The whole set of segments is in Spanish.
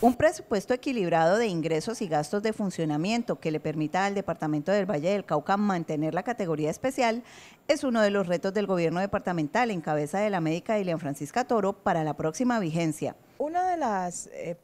Un presupuesto equilibrado de ingresos y gastos de funcionamiento que le permita al Departamento del Valle del Cauca mantener la categoría especial es uno de los retos del gobierno departamental en cabeza de la médica Ilean Francisca Toro para la próxima vigencia. Una de las eh,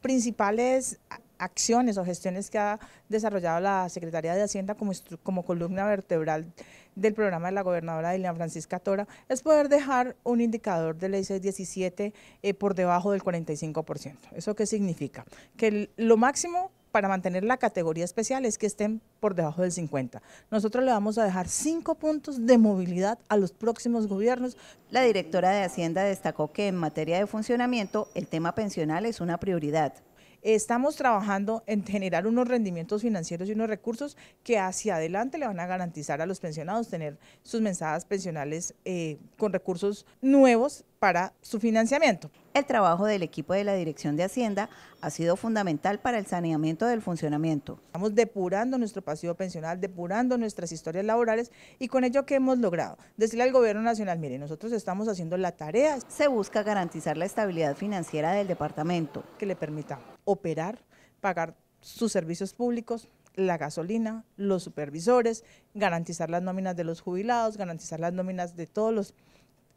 principales acciones o gestiones que ha desarrollado la Secretaría de Hacienda como, columna vertebral del programa de la gobernadora Elian Francisca Tora es poder dejar un indicador de ley 617 eh, por debajo del 45%. ¿Eso qué significa? Que lo máximo para mantener la categoría especial es que estén por debajo del 50. Nosotros le vamos a dejar cinco puntos de movilidad a los próximos gobiernos. La directora de Hacienda destacó que en materia de funcionamiento el tema pensional es una prioridad, estamos trabajando en generar unos rendimientos financieros y unos recursos que hacia adelante le van a garantizar a los pensionados tener sus mensajes pensionales eh, con recursos nuevos para su financiamiento. El trabajo del equipo de la Dirección de Hacienda ha sido fundamental para el saneamiento del funcionamiento. Estamos depurando nuestro pasivo pensional, depurando nuestras historias laborales y con ello ¿qué hemos logrado? Decirle al Gobierno Nacional, mire, nosotros estamos haciendo la tarea. Se busca garantizar la estabilidad financiera del departamento. Que le permita operar, pagar sus servicios públicos, la gasolina, los supervisores, garantizar las nóminas de los jubilados, garantizar las nóminas de todos los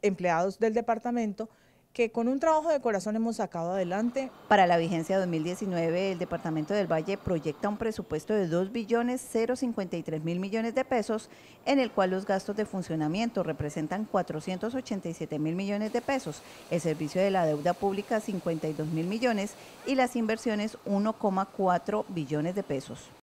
empleados del departamento, que con un trabajo de corazón hemos sacado adelante. Para la vigencia 2019, el Departamento del Valle proyecta un presupuesto de 2 billones 053 mil millones de pesos, en el cual los gastos de funcionamiento representan 487 mil millones de pesos, el servicio de la deuda pública 52 mil millones y las inversiones 1,4 billones de pesos.